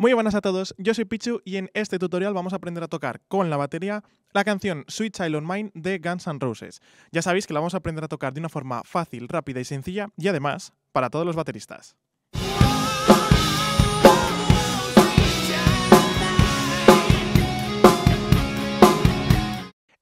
Muy buenas a todos, yo soy Pichu y en este tutorial vamos a aprender a tocar con la batería la canción Sweet Child on Mine de Guns N' Roses. Ya sabéis que la vamos a aprender a tocar de una forma fácil, rápida y sencilla y además para todos los bateristas.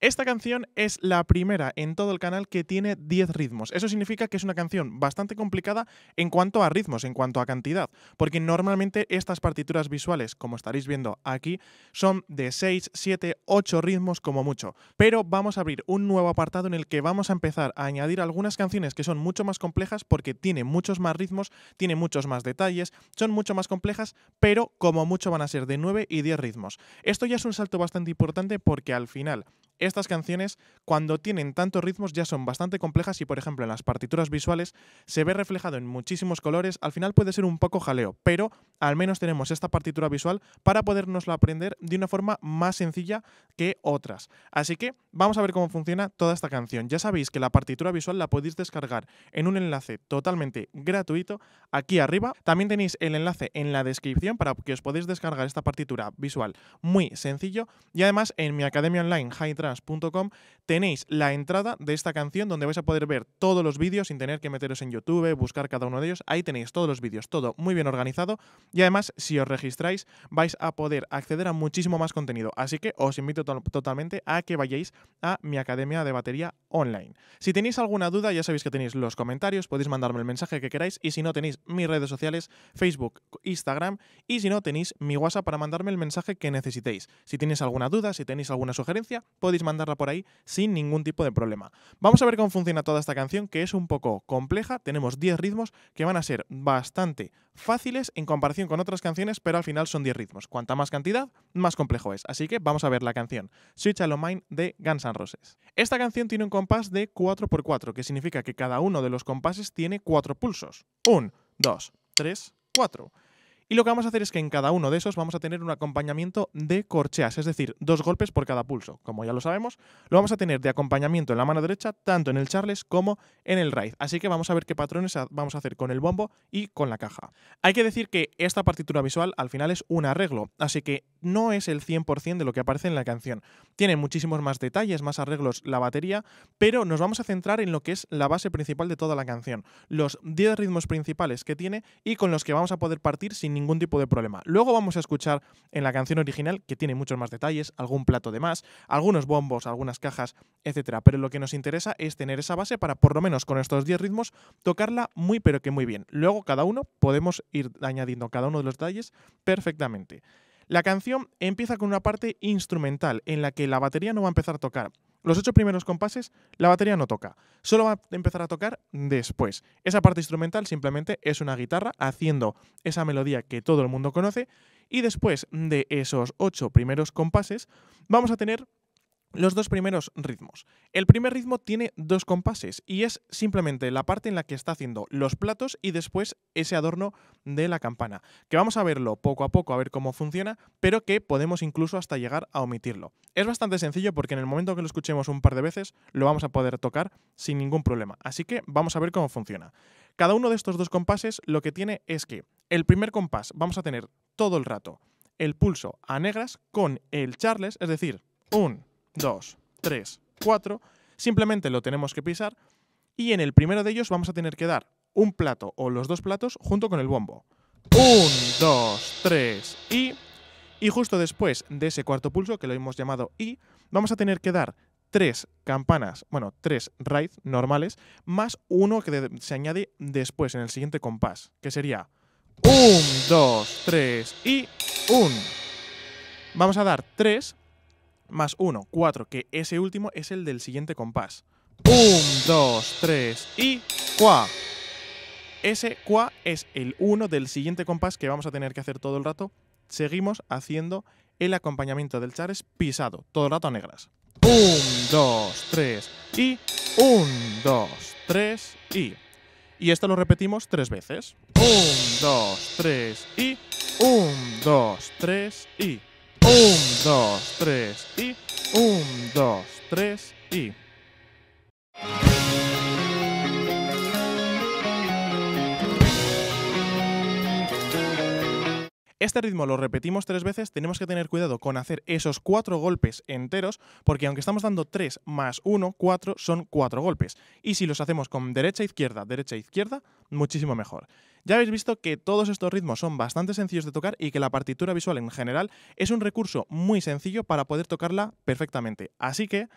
Esta canción es la primera en todo el canal que tiene 10 ritmos. Eso significa que es una canción bastante complicada en cuanto a ritmos, en cuanto a cantidad, porque normalmente estas partituras visuales, como estaréis viendo aquí, son de 6, 7, 8 ritmos como mucho. Pero vamos a abrir un nuevo apartado en el que vamos a empezar a añadir algunas canciones que son mucho más complejas porque tiene muchos más ritmos, tiene muchos más detalles, son mucho más complejas, pero como mucho van a ser de 9 y 10 ritmos. Esto ya es un salto bastante importante porque al final estas canciones, cuando tienen tantos ritmos, ya son bastante complejas y, por ejemplo, en las partituras visuales se ve reflejado en muchísimos colores. Al final puede ser un poco jaleo, pero al menos tenemos esta partitura visual para podernosla aprender de una forma más sencilla que otras. Así que vamos a ver cómo funciona toda esta canción. Ya sabéis que la partitura visual la podéis descargar en un enlace totalmente gratuito aquí arriba. También tenéis el enlace en la descripción para que os podáis descargar esta partitura visual muy sencillo. Y además en mi academia online, High tenéis la entrada de esta canción donde vais a poder ver todos los vídeos sin tener que meteros en YouTube, buscar cada uno de ellos. Ahí tenéis todos los vídeos, todo muy bien organizado. Y además, si os registráis, vais a poder acceder a muchísimo más contenido. Así que os invito totalmente a que vayáis a mi academia de batería online. Si tenéis alguna duda, ya sabéis que tenéis los comentarios, podéis mandarme el mensaje que queráis. Y si no, tenéis mis redes sociales, Facebook, Instagram. Y si no, tenéis mi WhatsApp para mandarme el mensaje que necesitéis. Si tenéis alguna duda, si tenéis alguna sugerencia, podéis mandarla por ahí sin ningún tipo de problema. Vamos a ver cómo funciona toda esta canción, que es un poco compleja. Tenemos 10 ritmos que van a ser bastante fáciles en comparación con otras canciones, pero al final son 10 ritmos. Cuanta más cantidad, más complejo es. Así que vamos a ver la canción Switch a mind de Guns N' Roses. Esta canción tiene un compás de 4x4, que significa que cada uno de los compases tiene 4 pulsos. 1, 2, 3, 4. Y lo que vamos a hacer es que en cada uno de esos vamos a tener un acompañamiento de corcheas, es decir, dos golpes por cada pulso. Como ya lo sabemos, lo vamos a tener de acompañamiento en la mano derecha, tanto en el charles como en el raid, Así que vamos a ver qué patrones vamos a hacer con el bombo y con la caja. Hay que decir que esta partitura visual al final es un arreglo, así que no es el 100% de lo que aparece en la canción. Tiene muchísimos más detalles, más arreglos la batería, pero nos vamos a centrar en lo que es la base principal de toda la canción, los 10 ritmos principales que tiene y con los que vamos a poder partir sin ningún tipo de problema. Luego vamos a escuchar en la canción original, que tiene muchos más detalles, algún plato de más, algunos bombos, algunas cajas, etcétera. Pero lo que nos interesa es tener esa base para, por lo menos con estos 10 ritmos, tocarla muy pero que muy bien. Luego cada uno podemos ir añadiendo cada uno de los detalles perfectamente. La canción empieza con una parte instrumental en la que la batería no va a empezar a tocar. Los ocho primeros compases la batería no toca, solo va a empezar a tocar después. Esa parte instrumental simplemente es una guitarra haciendo esa melodía que todo el mundo conoce y después de esos ocho primeros compases vamos a tener los dos primeros ritmos. El primer ritmo tiene dos compases y es simplemente la parte en la que está haciendo los platos y después ese adorno de la campana, que vamos a verlo poco a poco a ver cómo funciona, pero que podemos incluso hasta llegar a omitirlo. Es bastante sencillo porque en el momento que lo escuchemos un par de veces lo vamos a poder tocar sin ningún problema, así que vamos a ver cómo funciona. Cada uno de estos dos compases lo que tiene es que el primer compás vamos a tener todo el rato el pulso a negras con el charles, es decir, un 2, 3, 4. Simplemente lo tenemos que pisar y en el primero de ellos vamos a tener que dar un plato o los dos platos junto con el bombo. 1, 2, 3 y... Y justo después de ese cuarto pulso, que lo hemos llamado I, vamos a tener que dar tres campanas, bueno, tres raids normales, más uno que se añade después en el siguiente compás, que sería 1, 2, 3 y 1. Vamos a dar 3 más 1, 4, que ese último es el del siguiente compás. 1, 2, 3 y cuá. Ese cuá es el 1 del siguiente compás que vamos a tener que hacer todo el rato. Seguimos haciendo el acompañamiento del chares pisado, todo el rato a negras. 1, 2, 3 y 1, 2, 3 y. Y esto lo repetimos tres veces. 1, 2, 3 y 1, 2, 3 y. Un, dos, tres y. Un, dos, tres y. Este ritmo lo repetimos tres veces, tenemos que tener cuidado con hacer esos cuatro golpes enteros, porque aunque estamos dando tres más 1, 4 son cuatro golpes. Y si los hacemos con derecha, e izquierda, derecha, e izquierda, muchísimo mejor. Ya habéis visto que todos estos ritmos son bastante sencillos de tocar y que la partitura visual en general es un recurso muy sencillo para poder tocarla perfectamente. Así que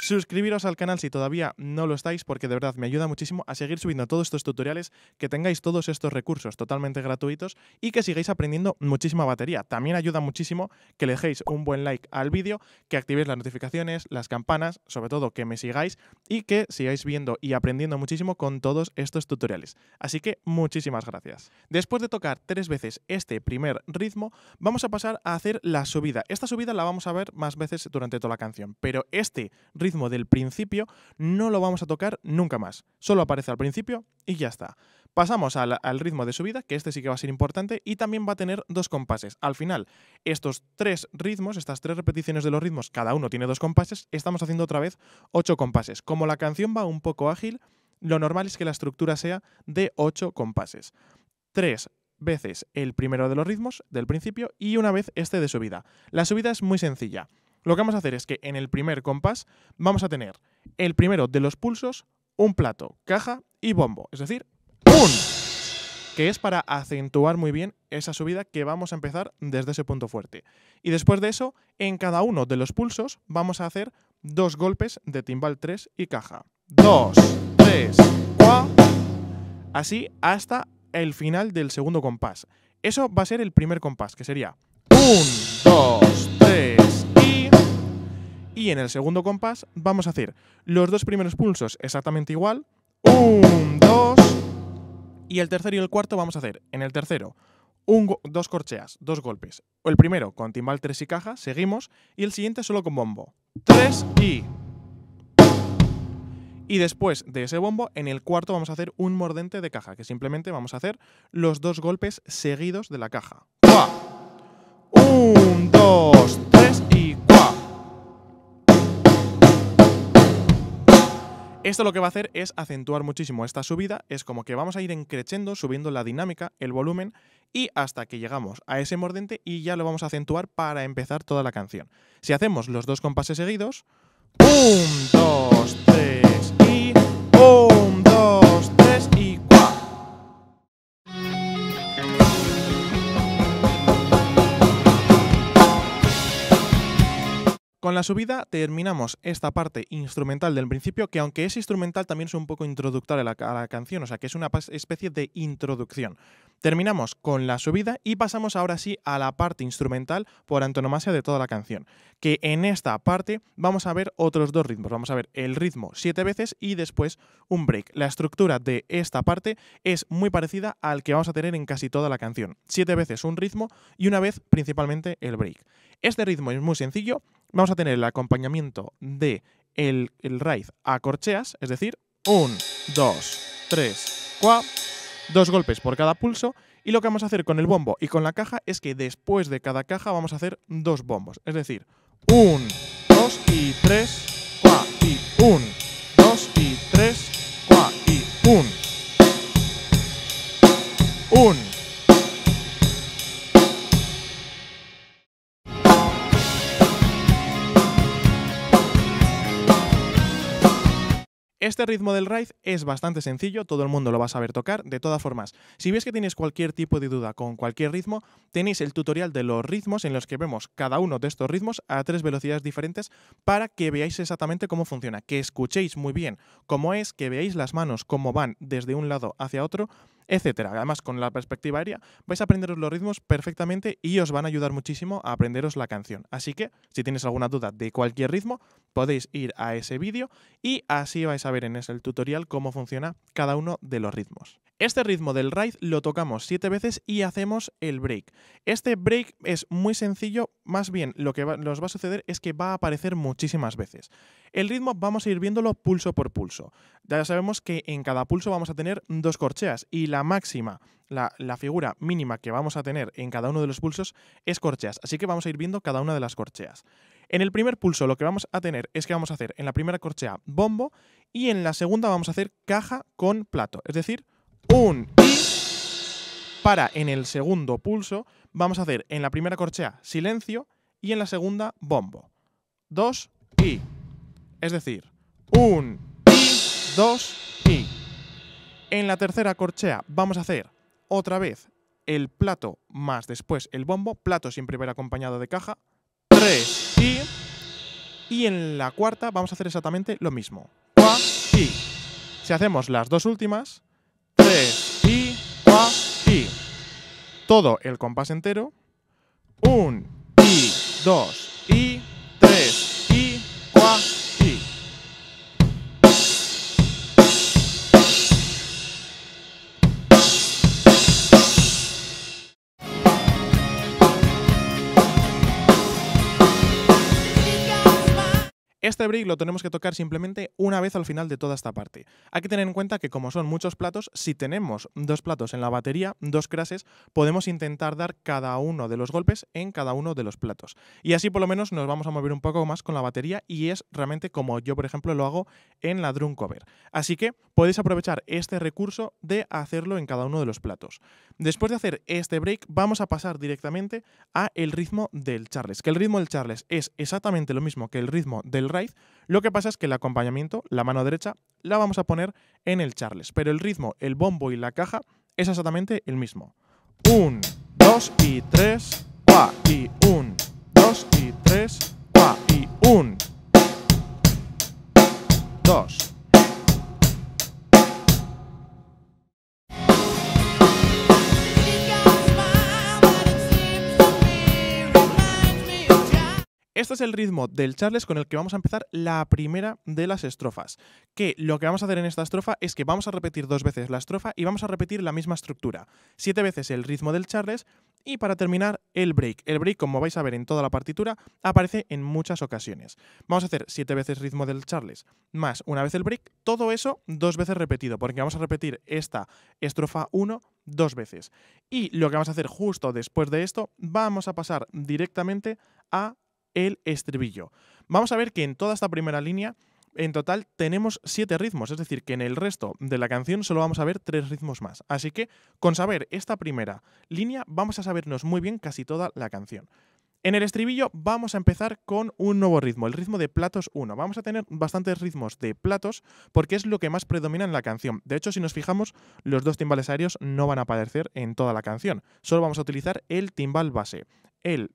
Suscribiros al canal si todavía no lo estáis, porque de verdad me ayuda muchísimo a seguir subiendo todos estos tutoriales, que tengáis todos estos recursos totalmente gratuitos y que sigáis aprendiendo muchísima batería. También ayuda muchísimo que le dejéis un buen like al vídeo, que activéis las notificaciones, las campanas, sobre todo que me sigáis y que sigáis viendo y aprendiendo muchísimo con todos estos tutoriales. Así que muchísimas gracias. Después de tocar tres veces este primer ritmo, vamos a pasar a hacer la subida. Esta subida la vamos a ver más veces durante toda la canción, pero este ritmo ritmo del principio, no lo vamos a tocar nunca más. Solo aparece al principio y ya está. Pasamos al, al, ritmo de subida, que este sí que va a ser importante, y también va a tener dos compases. Al final, estos tres ritmos, estas tres repeticiones de los ritmos, cada uno tiene dos compases, estamos haciendo otra vez ocho compases. Como la canción va un poco ágil, lo normal es que la estructura sea de ocho compases. Tres veces el primero de los ritmos del principio y una vez este de subida. La subida es muy sencilla. Lo que vamos a hacer es que en el primer compás vamos a tener el primero de los pulsos, un plato, caja y bombo, es decir, ¡pum! que es para acentuar muy bien esa subida que vamos a empezar desde ese punto fuerte. Y después de eso, en cada uno de los pulsos vamos a hacer dos golpes de timbal 3 y caja. 2, 3, Así hasta el final del segundo compás. Eso va a ser el primer compás, que sería un. Y en el segundo compás vamos a hacer los dos primeros pulsos exactamente igual. Un, dos. Y el tercero y el cuarto vamos a hacer en el tercero dos corcheas, dos golpes. El primero con timbal, tres y caja, seguimos. Y el siguiente solo con bombo. 3 y... Y después de ese bombo, en el cuarto vamos a hacer un mordente de caja, que simplemente vamos a hacer los dos golpes seguidos de la caja. Un, dos, Esto lo que va a hacer es acentuar muchísimo esta subida, es como que vamos a ir encrechendo, subiendo la dinámica, el volumen, y hasta que llegamos a ese mordente y ya lo vamos a acentuar para empezar toda la canción. Si hacemos los dos compases seguidos, ¡pum! Con la subida terminamos esta parte instrumental del principio, que aunque es instrumental también es un poco introductoria a la, la canción, o sea que es una especie de introducción. Terminamos con la subida y pasamos ahora sí a la parte instrumental por antonomasia de toda la canción, que en esta parte vamos a ver otros dos ritmos, vamos a ver el ritmo siete veces y después un break. La estructura de esta parte es muy parecida al que vamos a tener en casi toda la canción, siete veces un ritmo y una vez principalmente el break. Este ritmo es muy sencillo, vamos a tener el acompañamiento de el, el raid a corcheas, es decir, 1, 2, 3, 4, dos golpes por cada pulso y lo que vamos a hacer con el bombo y con la caja es que después de cada caja vamos a hacer dos bombos, es decir, 1, 2 y 3, 4 y 1, 2 y 3, 4 y 1. 1 Este ritmo del ride es bastante sencillo, todo el mundo lo va a saber tocar. De todas formas, si veis que tenéis cualquier tipo de duda con cualquier ritmo, tenéis el tutorial de los ritmos en los que vemos cada uno de estos ritmos a tres velocidades diferentes para que veáis exactamente cómo funciona, que escuchéis muy bien cómo es, que veáis las manos cómo van desde un lado hacia otro etcétera. Además, con la perspectiva aérea vais a aprenderos los ritmos perfectamente y os van a ayudar muchísimo a aprenderos la canción. Así que, si tienes alguna duda de cualquier ritmo, podéis ir a ese vídeo y así vais a ver en ese tutorial cómo funciona cada uno de los ritmos. Este ritmo del ride lo tocamos siete veces y hacemos el break. Este break es muy sencillo, más bien lo que nos va a suceder es que va a aparecer muchísimas veces. El ritmo vamos a ir viéndolo pulso por pulso. Ya sabemos que en cada pulso vamos a tener dos corcheas y la máxima, la figura mínima que vamos a tener en cada uno de los pulsos es corcheas, así que vamos a ir viendo cada una de las corcheas. En el primer pulso lo que vamos a tener es que vamos a hacer en la primera corchea bombo y en la segunda vamos a hacer caja con plato, es decir, un y para en el segundo pulso vamos a hacer en la primera corchea silencio y en la segunda bombo. Dos y. Es decir, un y, dos y. En la tercera corchea vamos a hacer otra vez el plato más después el bombo. Plato siempre acompañado de caja. Tres y. Y en la cuarta vamos a hacer exactamente lo mismo. Cuá y. Si hacemos las dos últimas, 3, y y. Todo el compás entero. 1, y 2, y Este break lo tenemos que tocar simplemente una vez al final de toda esta parte. Hay que tener en cuenta que como son muchos platos, si tenemos dos platos en la batería, dos crases, podemos intentar dar cada uno de los golpes en cada uno de los platos. Y así por lo menos nos vamos a mover un poco más con la batería y es realmente como yo por ejemplo lo hago en la drum cover. Así que podéis aprovechar este recurso de hacerlo en cada uno de los platos. Después de hacer este break vamos a pasar directamente a el ritmo del charles, que el ritmo del charles es exactamente lo mismo que el ritmo del lo que pasa es que el acompañamiento, la mano derecha, la vamos a poner en el charles, pero el ritmo, el bombo y la caja es exactamente el mismo. Un, dos y tres, 3, y un, dos y tres, 3, y un, dos. Este es el ritmo del charles con el que vamos a empezar la primera de las estrofas, que lo que vamos a hacer en esta estrofa es que vamos a repetir dos veces la estrofa y vamos a repetir la misma estructura. Siete veces el ritmo del charles y para terminar el break. El break, como vais a ver en toda la partitura, aparece en muchas ocasiones. Vamos a hacer siete veces ritmo del charles más una vez el break, todo eso dos veces repetido, porque vamos a repetir esta estrofa 1 dos veces. Y lo que vamos a hacer justo después de esto, vamos a pasar directamente a el estribillo. Vamos a ver que en toda esta primera línea, en total, tenemos siete ritmos, es decir, que en el resto de la canción solo vamos a ver tres ritmos más. Así que, con saber esta primera línea, vamos a sabernos muy bien casi toda la canción. En el estribillo vamos a empezar con un nuevo ritmo, el ritmo de platos 1. Vamos a tener bastantes ritmos de platos porque es lo que más predomina en la canción. De hecho, si nos fijamos, los dos timbales aéreos no van a aparecer en toda la canción. Solo vamos a utilizar el timbal base el,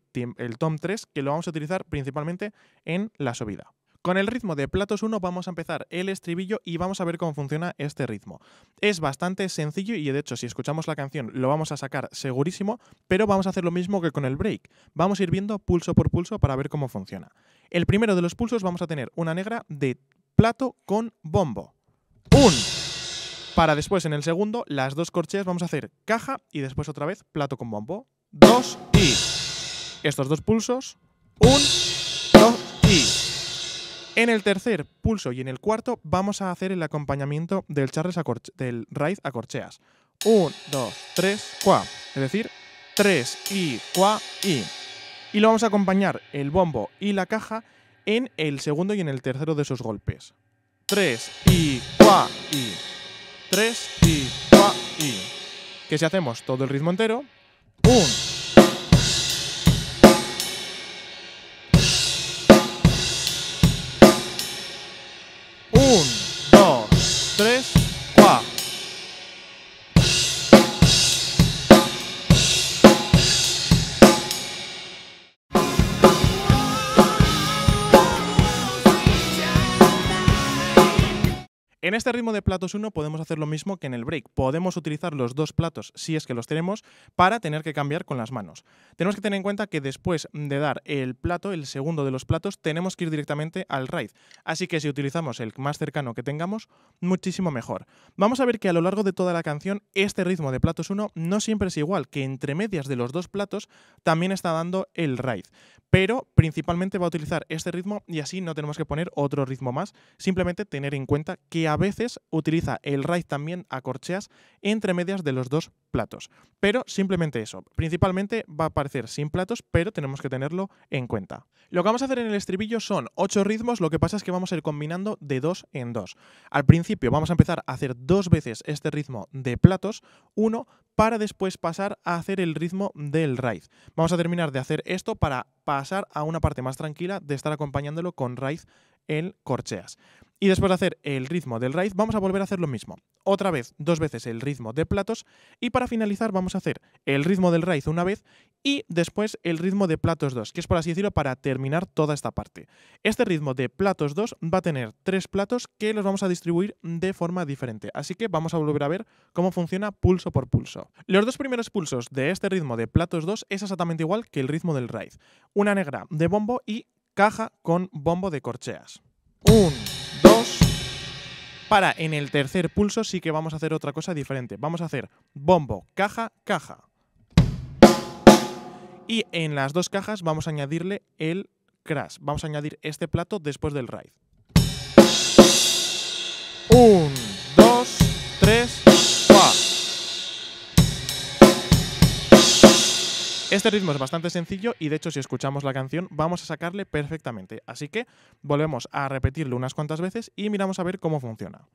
tom 3, que lo vamos a utilizar principalmente en la subida. Con el ritmo de platos 1 vamos a empezar el estribillo y vamos a ver cómo funciona este ritmo. Es bastante sencillo y de hecho si escuchamos la canción lo vamos a sacar segurísimo, pero vamos a hacer lo mismo que con el break. Vamos a ir viendo pulso por pulso para ver cómo funciona. El primero de los pulsos vamos a tener una negra de plato con bombo. ¡Un! Para después en el segundo, las dos corcheas vamos a hacer caja y después otra vez plato con bombo. Dos y estos dos pulsos. Un, dos y. En el tercer pulso y en el cuarto vamos a hacer el acompañamiento del Charles a del Raíz a corcheas. Un, dos, tres, qua. Es decir, tres y cua y. Y lo vamos a acompañar el bombo y la caja en el segundo y en el tercero de esos golpes. Tres y qua y. Tres y qua y. Que si hacemos todo el ritmo entero. Un, En este ritmo de platos 1 podemos hacer lo mismo que en el break. Podemos utilizar los dos platos, si es que los tenemos, para tener que cambiar con las manos. Tenemos que tener en cuenta que después de dar el plato, el segundo de los platos, tenemos que ir directamente al ride, Así que si utilizamos el más cercano que tengamos, muchísimo mejor. Vamos a ver que a lo largo de toda la canción, este ritmo de platos 1 no siempre es igual, que entre medias de los dos platos también está dando el ride, Pero principalmente va a utilizar este ritmo y así no tenemos que poner otro ritmo más. Simplemente tener en cuenta que veces utiliza el raid también a corcheas entre medias de los dos platos. Pero simplemente eso. Principalmente va a aparecer sin platos, pero tenemos que tenerlo en cuenta. Lo que vamos a hacer en el estribillo son ocho ritmos, lo que pasa es que vamos a ir combinando de dos en dos Al principio vamos a empezar a hacer dos veces este ritmo de platos, uno para después pasar a hacer el ritmo del raid. Vamos a terminar de hacer esto para pasar a una parte más tranquila de estar acompañándolo con raid el corcheas. Y después de hacer el ritmo del raíz, vamos a volver a hacer lo mismo. Otra vez, dos veces el ritmo de platos. Y para finalizar, vamos a hacer el ritmo del raíz una vez y después el ritmo de platos 2, que es por así decirlo para terminar toda esta parte. Este ritmo de platos 2 va a tener tres platos que los vamos a distribuir de forma diferente. Así que vamos a volver a ver cómo funciona pulso por pulso. Los dos primeros pulsos de este ritmo de platos 2 es exactamente igual que el ritmo del raíz. Una negra de bombo y caja con bombo de corcheas. Un, dos. Para en el tercer pulso sí que vamos a hacer otra cosa diferente. Vamos a hacer bombo, caja, caja. Y en las dos cajas vamos a añadirle el crash. Vamos a añadir este plato después del ride Un, dos, tres, Este ritmo es bastante sencillo y de hecho si escuchamos la canción vamos a sacarle perfectamente. Así que volvemos a repetirlo unas cuantas veces y miramos a ver cómo funciona.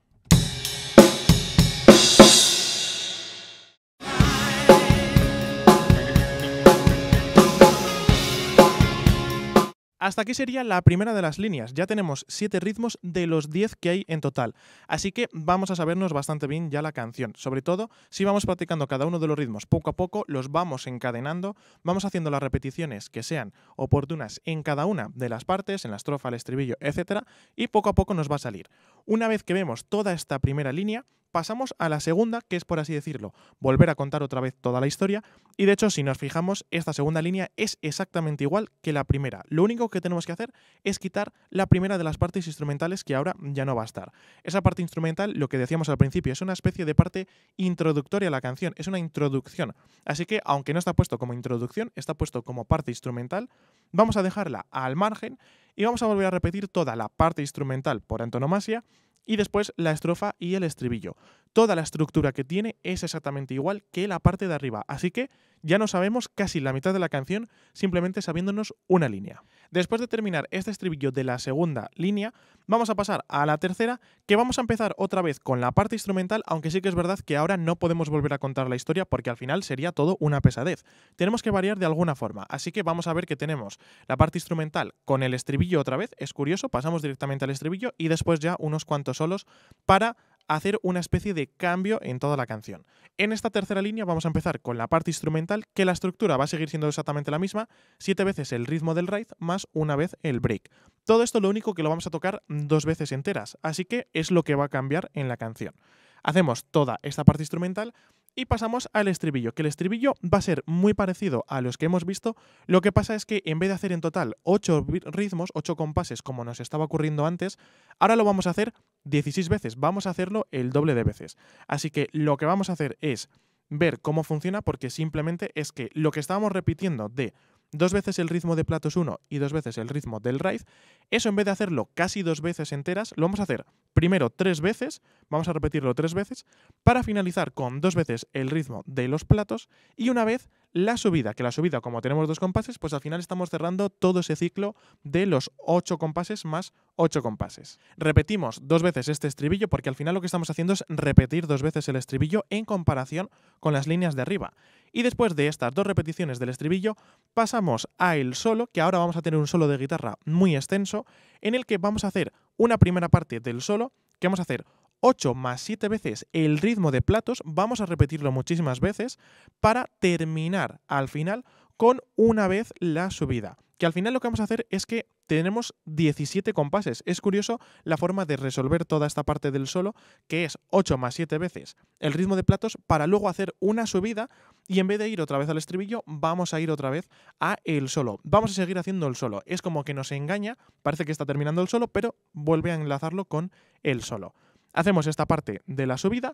Hasta aquí sería la primera de las líneas. Ya tenemos 7 ritmos de los 10 que hay en total. Así que vamos a sabernos bastante bien ya la canción. Sobre todo, si vamos practicando cada uno de los ritmos poco a poco, los vamos encadenando, vamos haciendo las repeticiones que sean oportunas en cada una de las partes, en la estrofa, el estribillo, etc. Y poco a poco nos va a salir. Una vez que vemos toda esta primera línea, pasamos a la segunda, que es por así decirlo, volver a contar otra vez toda la historia. Y de hecho, si nos fijamos, esta segunda línea es exactamente igual que la primera. Lo único que tenemos que hacer es quitar la primera de las partes instrumentales que ahora ya no va a estar. Esa parte instrumental, lo que decíamos al principio, es una especie de parte introductoria a la canción, es una introducción. Así que, aunque no está puesto como introducción, está puesto como parte instrumental, vamos a dejarla al margen y vamos a volver a repetir toda la parte instrumental por antonomasia y después la estrofa y el estribillo. Toda la estructura que tiene es exactamente igual que la parte de arriba, así que ya no sabemos casi la mitad de la canción simplemente sabiéndonos una línea. Después de terminar este estribillo de la segunda línea, vamos a pasar a la tercera, que vamos a empezar otra vez con la parte instrumental, aunque sí que es verdad que ahora no podemos volver a contar la historia porque al final sería todo una pesadez. Tenemos que variar de alguna forma, así que vamos a ver que tenemos la parte instrumental con el estribillo otra vez, es curioso, pasamos directamente al estribillo y después ya unos cuantos solos para hacer una especie de cambio en toda la canción. En esta tercera línea vamos a empezar con la parte instrumental, que la estructura va a seguir siendo exactamente la misma, siete veces el ritmo del ride más una vez el break. Todo esto lo único que lo vamos a tocar dos veces enteras, así que es lo que va a cambiar en la canción. Hacemos toda esta parte instrumental y pasamos al estribillo, que el estribillo va a ser muy parecido a los que hemos visto. Lo que pasa es que en vez de hacer en total 8 ritmos, 8 compases como nos estaba ocurriendo antes, ahora lo vamos a hacer 16 veces. Vamos a hacerlo el doble de veces. Así que lo que vamos a hacer es ver cómo funciona porque simplemente es que lo que estábamos repitiendo de dos veces el ritmo de platos 1 y dos veces el ritmo del raíz, eso en vez de hacerlo casi dos veces enteras, lo vamos a hacer primero tres veces, vamos a repetirlo tres veces, para finalizar con dos veces el ritmo de los platos y una vez la subida, que la subida, como tenemos dos compases, pues al final estamos cerrando todo ese ciclo de los ocho compases más ocho compases. Repetimos dos veces este estribillo porque al final lo que estamos haciendo es repetir dos veces el estribillo en comparación con las líneas de arriba. Y después de estas dos repeticiones del estribillo, pasamos a el solo, que ahora vamos a tener un solo de guitarra muy extenso, en el que vamos a hacer una primera parte del solo, que vamos a hacer 8 más 7 veces el ritmo de platos, vamos a repetirlo muchísimas veces para terminar al final con una vez la subida. Que al final lo que vamos a hacer es que tenemos 17 compases. Es curioso la forma de resolver toda esta parte del solo, que es 8 más 7 veces el ritmo de platos para luego hacer una subida y en vez de ir otra vez al estribillo, vamos a ir otra vez a el solo. Vamos a seguir haciendo el solo. Es como que nos engaña, parece que está terminando el solo, pero vuelve a enlazarlo con el solo. Hacemos esta parte de la subida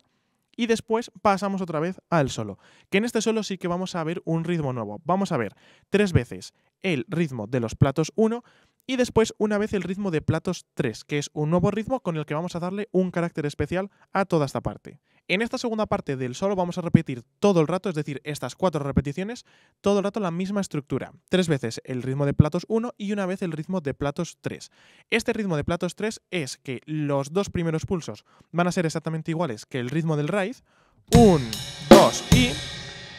y después pasamos otra vez al solo. Que en este solo sí que vamos a ver un ritmo nuevo. Vamos a ver tres veces el ritmo de los platos 1 y después una vez el ritmo de platos 3, que es un nuevo ritmo con el que vamos a darle un carácter especial a toda esta parte. En esta segunda parte del solo vamos a repetir todo el rato, es decir, estas cuatro repeticiones, todo el rato la misma estructura. Tres veces el ritmo de platos 1 y una vez el ritmo de platos 3. Este ritmo de platos 3 es que los dos primeros pulsos van a ser exactamente iguales que el ritmo del raíz. 1, 2 y...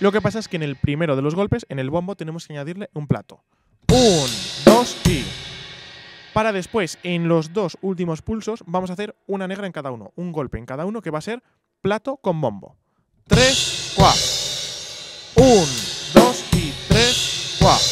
Lo que pasa es que en el primero de los golpes, en el bombo, tenemos que añadirle un plato. 1, 2 y... Para después, en los dos últimos pulsos, vamos a hacer una negra en cada uno, un golpe en cada uno que va a ser plato con bombo. 3, 4. 1, 2 y 3, 4.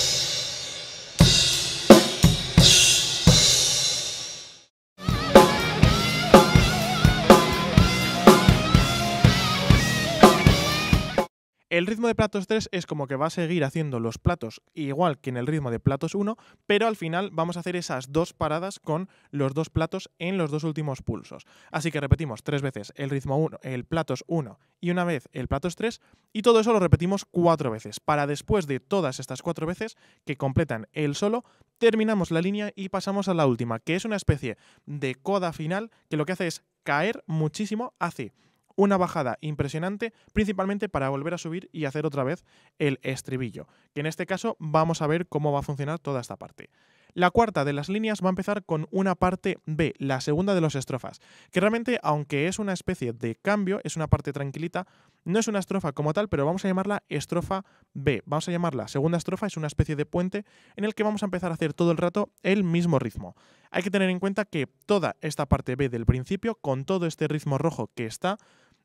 el ritmo de platos 3 es como que va a seguir haciendo los platos igual que en el ritmo de platos 1, pero al final vamos a hacer esas dos paradas con los dos platos en los dos últimos pulsos. Así que repetimos tres veces el ritmo 1, el platos 1 y una vez el platos 3 y todo eso lo repetimos cuatro veces para después de todas estas cuatro veces que completan el solo terminamos la línea y pasamos a la última, que es una especie de coda final que lo que hace es caer muchísimo hacia una bajada impresionante, principalmente para volver a subir y hacer otra vez el estribillo, que en este caso vamos a ver cómo va a funcionar toda esta parte. La cuarta de las líneas va a empezar con una parte B, la segunda de las estrofas, que realmente, aunque es una especie de cambio, es una parte tranquilita, no es una estrofa como tal, pero vamos a llamarla estrofa B. Vamos a llamarla segunda estrofa, es una especie de puente en el que vamos a empezar a hacer todo el rato el mismo ritmo. Hay que tener en cuenta que toda esta parte B del principio, con todo este ritmo rojo que está,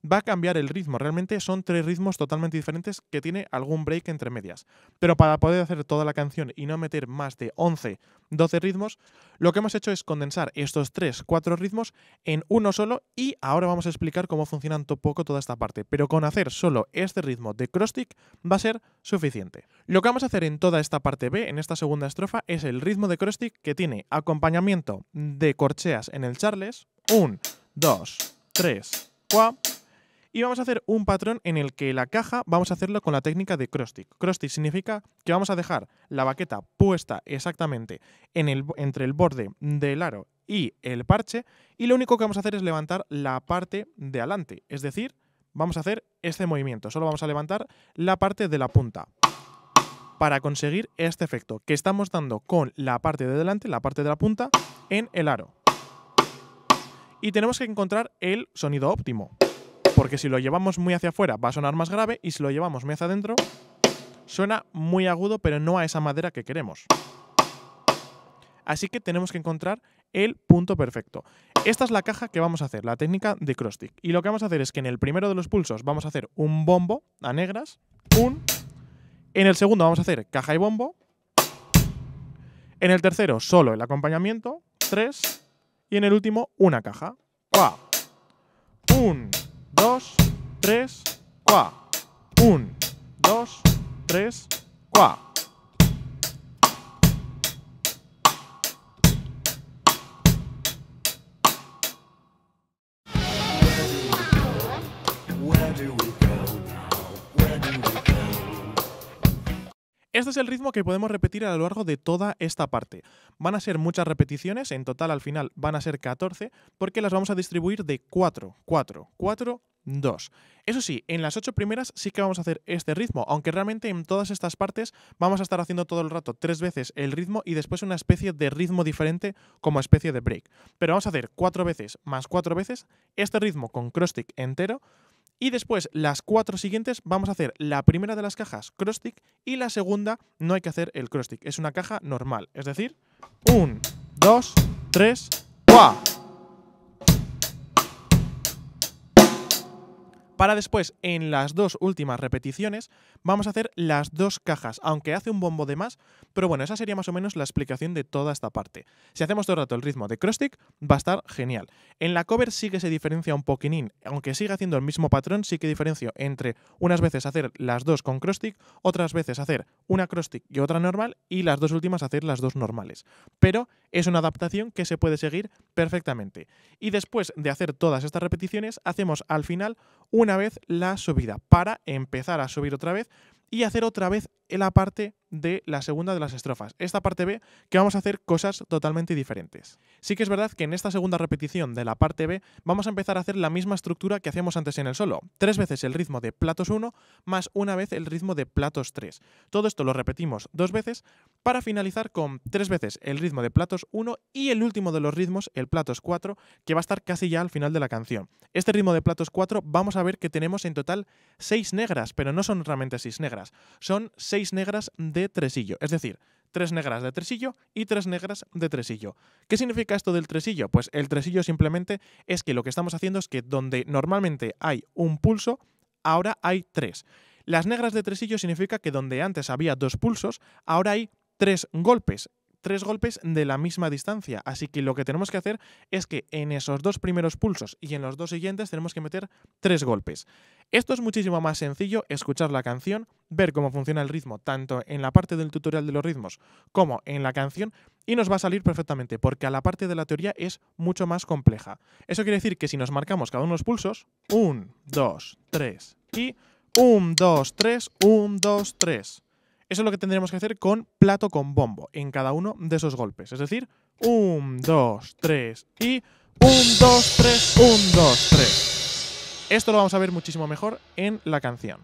va a cambiar el ritmo. Realmente son tres ritmos totalmente diferentes que tiene algún break entre medias. Pero para poder hacer toda la canción y no meter más de 11, 12 ritmos, lo que hemos hecho es condensar estos tres, cuatro ritmos en uno solo y ahora vamos a explicar cómo funciona un poco toda esta parte. Pero con hacer solo este ritmo de stick va a ser suficiente. Lo que vamos a hacer en toda esta parte B, en esta segunda estrofa, es el ritmo de stick que tiene acompañamiento de corcheas en el charles. 1, 2, 3, 4 y vamos a hacer un patrón en el que la caja vamos a hacerlo con la técnica de cross-stick. cross significa que vamos a dejar la baqueta puesta exactamente en el, entre el borde del aro y el parche y lo único que vamos a hacer es levantar la parte de adelante, es decir, vamos a hacer este movimiento, solo vamos a levantar la parte de la punta para conseguir este efecto que estamos dando con la parte de delante, la parte de la punta, en el aro. Y tenemos que encontrar el sonido óptimo porque si lo llevamos muy hacia afuera va a sonar más grave y si lo llevamos muy hacia adentro suena muy agudo pero no a esa madera que queremos. Así que tenemos que encontrar el punto perfecto. Esta es la caja que vamos a hacer, la técnica de cross-stick. Y lo que vamos a hacer es que en el primero de los pulsos vamos a hacer un bombo a negras, un. En el segundo vamos a hacer caja y bombo. En el tercero solo el acompañamiento, tres. Y en el último una caja. ¡Pa! Un, 2, 3, 4. 1, 2, 3, 4. Este es el ritmo que podemos repetir a lo largo de toda esta parte. Van a ser muchas repeticiones, en total al final van a ser 14, porque las vamos a distribuir de 4, 4, 4, 2. Eso sí, en las 8 primeras sí que vamos a hacer este ritmo, aunque realmente en todas estas partes vamos a estar haciendo todo el rato tres veces el ritmo y después una especie de ritmo diferente como especie de break. Pero vamos a hacer 4 veces más 4 veces este ritmo con cross stick entero y después, las cuatro siguientes, vamos a hacer la primera de las cajas crostic, y la segunda no hay que hacer el crostic. es una caja normal. Es decir, 1, 2, 3, 4. Para después, en las dos últimas repeticiones, vamos a hacer las dos cajas, aunque hace un bombo de más, pero bueno, esa sería más o menos la explicación de toda esta parte. Si hacemos todo el rato el ritmo de crostic, va a estar genial. En la cover sí que se diferencia un poquinín. aunque siga haciendo el mismo patrón, sí que diferencio entre unas veces hacer las dos con crostic, otras veces hacer una crostic y otra normal, y las dos últimas hacer las dos normales. Pero es una adaptación que se puede seguir perfectamente. Y después de hacer todas estas repeticiones, hacemos al final una una vez la subida, para empezar a subir otra vez y hacer otra vez en la parte de la segunda de las estrofas, esta parte B, que vamos a hacer cosas totalmente diferentes. Sí que es verdad que en esta segunda repetición de la parte B vamos a empezar a hacer la misma estructura que hacíamos antes en el solo, tres veces el ritmo de platos 1 más una vez el ritmo de platos 3. Todo esto lo repetimos dos veces para finalizar con tres veces el ritmo de platos 1 y el último de los ritmos, el platos 4, que va a estar casi ya al final de la canción. Este ritmo de platos 4 vamos a ver que tenemos en total seis negras, pero no son realmente seis negras, son negras de tresillo. Es decir, tres negras de tresillo y tres negras de tresillo. ¿Qué significa esto del tresillo? Pues el tresillo simplemente es que lo que estamos haciendo es que donde normalmente hay un pulso, ahora hay tres. Las negras de tresillo significa que donde antes había dos pulsos, ahora hay tres golpes tres golpes de la misma distancia. Así que lo que tenemos que hacer es que en esos dos primeros pulsos y en los dos siguientes tenemos que meter tres golpes. Esto es muchísimo más sencillo, escuchar la canción, ver cómo funciona el ritmo, tanto en la parte del tutorial de los ritmos como en la canción, y nos va a salir perfectamente, porque a la parte de la teoría es mucho más compleja. Eso quiere decir que si nos marcamos cada uno los pulsos, 1, 2, 3 y 1, 2, 3, 1, 2, 3. Eso es lo que tendremos que hacer con plato con bombo en cada uno de esos golpes. Es decir, 1, 2, 3 y 1, 2, 3, 1, 2, 3. Esto lo vamos a ver muchísimo mejor en la canción.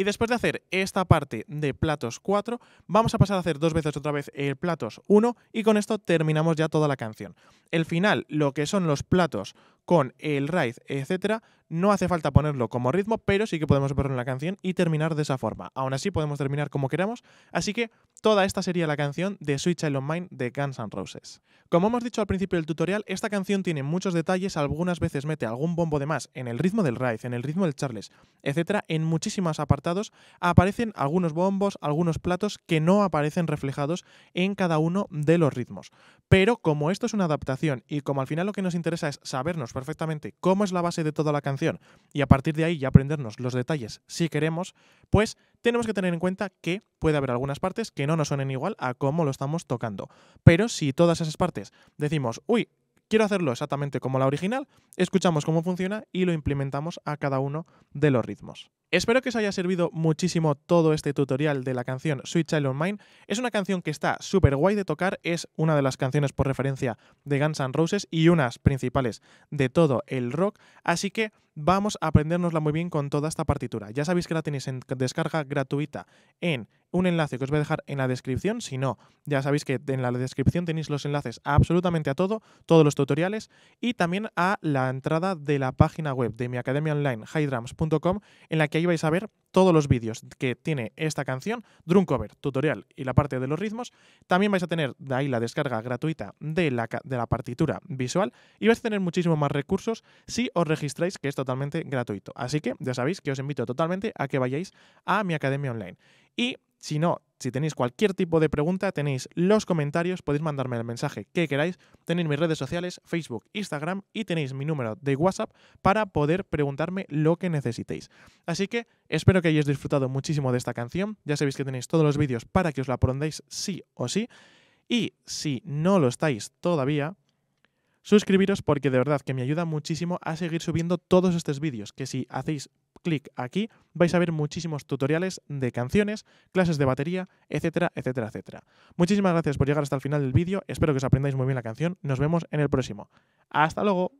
Y después de hacer esta parte de platos 4, vamos a pasar a hacer dos veces otra vez el platos 1 y con esto terminamos ya toda la canción. El final, lo que son los platos con el raid, etcétera, no hace falta ponerlo como ritmo, pero sí que podemos ponerlo en la canción y terminar de esa forma. Aún así podemos terminar como queramos, así que toda esta sería la canción de Switch Island of Mine de Guns N' Roses. Como hemos dicho al principio del tutorial, esta canción tiene muchos detalles, algunas veces mete algún bombo de más en el ritmo del raíz, en el ritmo del charles, etcétera, en muchísimos apartados aparecen algunos bombos, algunos platos que no aparecen reflejados en cada uno de los ritmos. Pero como esto es una adaptación y como al final lo que nos interesa es sabernos perfectamente cómo es la base de toda la canción y a partir de ahí ya aprendernos los detalles si queremos, pues tenemos que tener en cuenta que puede haber algunas partes que no nos suenen igual a cómo lo estamos tocando. Pero si todas esas partes decimos, uy, quiero hacerlo exactamente como la original, escuchamos cómo funciona y lo implementamos a cada uno de los ritmos. Espero que os haya servido muchísimo todo este tutorial de la canción Sweet Child On Mine. Es una canción que está súper guay de tocar, es una de las canciones por referencia de Guns N' Roses y unas principales de todo el rock, así que vamos a aprendérnosla muy bien con toda esta partitura. Ya sabéis que la tenéis en descarga gratuita en un enlace que os voy a dejar en la descripción, si no, ya sabéis que en la descripción tenéis los enlaces absolutamente a todo, todos los tutoriales y también a la entrada de la página web de mi academia online, hydrums.com, en la que Ahí vais a ver todos los vídeos que tiene esta canción, drum cover, tutorial y la parte de los ritmos. También vais a tener de ahí la descarga gratuita de la, de la partitura visual y vais a tener muchísimos más recursos si os registráis, que es totalmente gratuito. Así que ya sabéis que os invito totalmente a que vayáis a mi academia online. Y si no, si tenéis cualquier tipo de pregunta, tenéis los comentarios, podéis mandarme el mensaje que queráis, tenéis mis redes sociales, Facebook, Instagram y tenéis mi número de WhatsApp para poder preguntarme lo que necesitéis. Así que espero que hayáis disfrutado muchísimo de esta canción, ya sabéis que tenéis todos los vídeos para que os la aprendáis sí o sí, y si no lo estáis todavía, suscribiros porque de verdad que me ayuda muchísimo a seguir subiendo todos estos vídeos, que si hacéis clic aquí, vais a ver muchísimos tutoriales de canciones, clases de batería, etcétera, etcétera, etcétera. Muchísimas gracias por llegar hasta el final del vídeo, espero que os aprendáis muy bien la canción, nos vemos en el próximo. ¡Hasta luego!